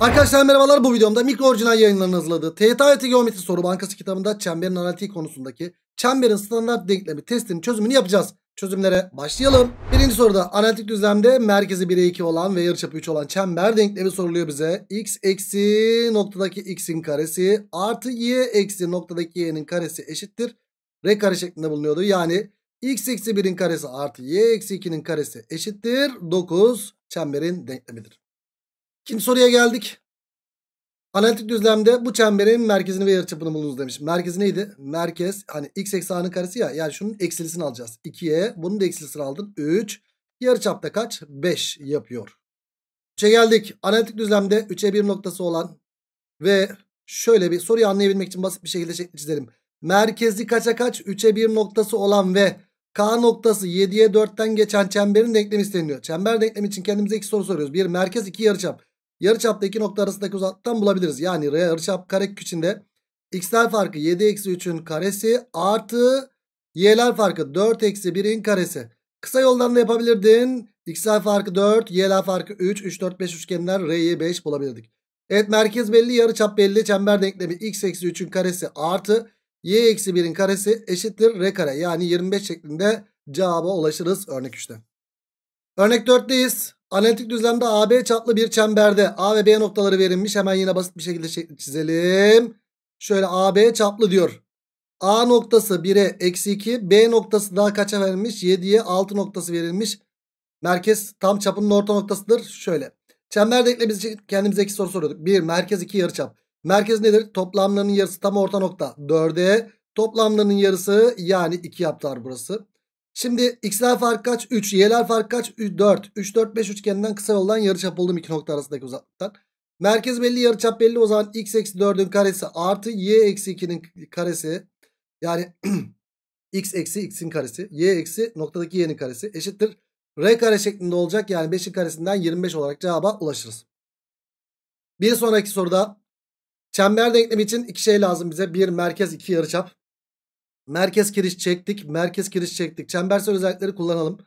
Arkadaşlar merhabalar bu videomda mikro orijinal yayınlarının hazırladığı TYT Geometri Soru Bankası kitabında çemberin analitiği konusundaki çemberin standart denklemi testinin çözümünü yapacağız. Çözümlere başlayalım. Birinci soruda analitik düzlemde merkezi 1'e 2 olan ve yarıçapı 3 olan çember denklemi soruluyor bize. x eksi noktadaki x'in karesi artı y eksi noktadaki y'nin karesi eşittir. R kare şeklinde bulunuyordu. Yani x eksi 1'in karesi artı y eksi 2'nin karesi eşittir. 9 çemberin denklemidir. İkinci soruya geldik. Analitik düzlemde bu çemberin merkezini ve yarıçapını bulunuz demiş. Merkezi neydi? Merkez hani x eksanın karesi ya. Yani şunun eksilisini alacağız. 2'ye bunun da eksilisini aldım. 3. Yarıçapta kaç? 5 yapıyor. 3'e geldik. Analitik düzlemde 3'e 1 noktası olan ve şöyle bir soruyu anlayabilmek için basit bir şekilde çizelim. Merkezi kaça kaç? 3'e 1 noktası olan ve K noktası 7'ye 4'ten geçen çemberin denklemi isteniyor. Çember denklemi için kendimize iki soru soruyoruz. Bir merkez iki yarıçap. Yarıçapta iki nokta arasındaki uzaklıktan bulabiliriz. Yani yarıçap karek içinde x'ler farkı 7 eksi 3'ün karesi artı y'ler farkı 4 eksi 1'in karesi. Kısa yoldan da yapabilirdin. x'ler farkı 4, y'ler farkı 3, 3, 4, 5 üçgenler r'yi 5 bulabilirdik. Evet merkez belli, yarıçap belli. Çember denklemi x eksi 3'ün karesi artı y eksi 1'in karesi eşittir r kare. Yani 25 şeklinde cevaba ulaşırız örnek 3'te. Örnek 4'teyiz. Analitik düzlemde AB çaplı bir çemberde A ve B noktaları verilmiş. Hemen yine basit bir şekilde çizelim. Şöyle AB çaplı diyor. A noktası 1'e eksi 2. B noktası daha kaça verilmiş? 7'ye 6 noktası verilmiş. Merkez tam çapının orta noktasıdır. Şöyle. Çember denkle biz şey- kendimize iki soru soruyorduk. 1. Merkez 2 yarıçap. Merkez nedir? Toplamlarının yarısı tam orta nokta. 4'e toplamlarının yarısı yani 2 yaptılar burası. Şimdi x'ler fark kaç? 3. Y'ler fark kaç? 4. 3, 4, 5 üçgeninden kısa yoldan yarıçap buldum iki nokta arasındaki uzaklıktan. Merkez belli, yarıçap belli. O zaman x eksi 4'ün karesi artı y eksi 2'nin karesi. Yani x eksi x'in karesi. Y eksi noktadaki y'nin karesi eşittir. R kare şeklinde olacak. Yani 5'in karesinden 25 olarak cevaba ulaşırız. Bir sonraki soruda çember denklemi için iki şey lazım bize. Bir merkez, iki yarıçap. Merkez kiriş çektik. Merkez kiriş çektik. Çembersel özellikleri kullanalım.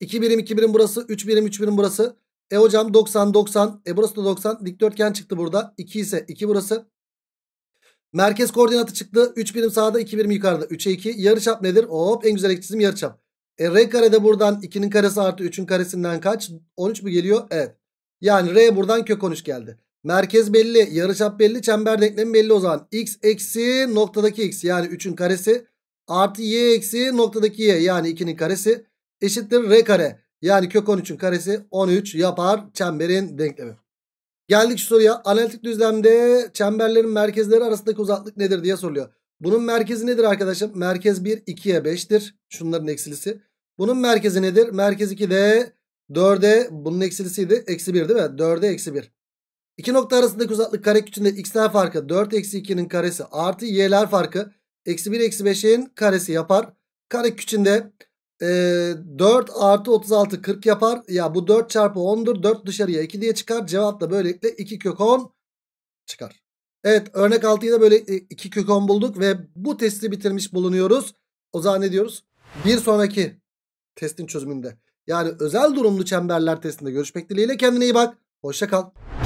2 birim 2 birim burası. 3 birim 3 birim burası. E hocam 90 90. E burası da 90. Dikdörtgen çıktı burada. 2 ise 2 burası. Merkez koordinatı çıktı. 3 birim sağda 2 birim yukarıda. 3'e 2. Yarıçap nedir? Hop en güzel ek yarıçap. E R de buradan 2'nin karesi artı 3'ün karesinden kaç? 13 mi geliyor? Evet. Yani R buradan kök 13 geldi. Merkez belli, yarıçap belli, çember denklemi belli o zaman. X eksi noktadaki X yani 3'ün karesi artı y eksi noktadaki y yani 2'nin karesi eşittir r kare. Yani kök 13'ün karesi 13 yapar çemberin denklemi. Geldik şu soruya. Analitik düzlemde çemberlerin merkezleri arasındaki uzaklık nedir diye soruluyor. Bunun merkezi nedir arkadaşım? Merkez 1 2'ye 5'tir. Şunların eksilisi. Bunun merkezi nedir? Merkez 2'de 4'e bunun eksilisiydi. Eksi 1 değil mi? 4'e eksi 1. İki nokta arasındaki uzaklık kareküçünde x'ler farkı 4 eksi 2'nin karesi artı y'ler farkı Eksi 1 eksi 5'in karesi yapar. Kare küçüğünde e, 4 artı 36 40 yapar. Ya bu 4 çarpı 10'dur. 4 dışarıya 2 diye çıkar. Cevap da böylelikle 2 kök 10 çıkar. Evet örnek 6'yı da böyle 2 e, kök 10 bulduk ve bu testi bitirmiş bulunuyoruz. O zaman ne diyoruz? Bir sonraki testin çözümünde yani özel durumlu çemberler testinde görüşmek dileğiyle kendine iyi bak. Hoşça kal.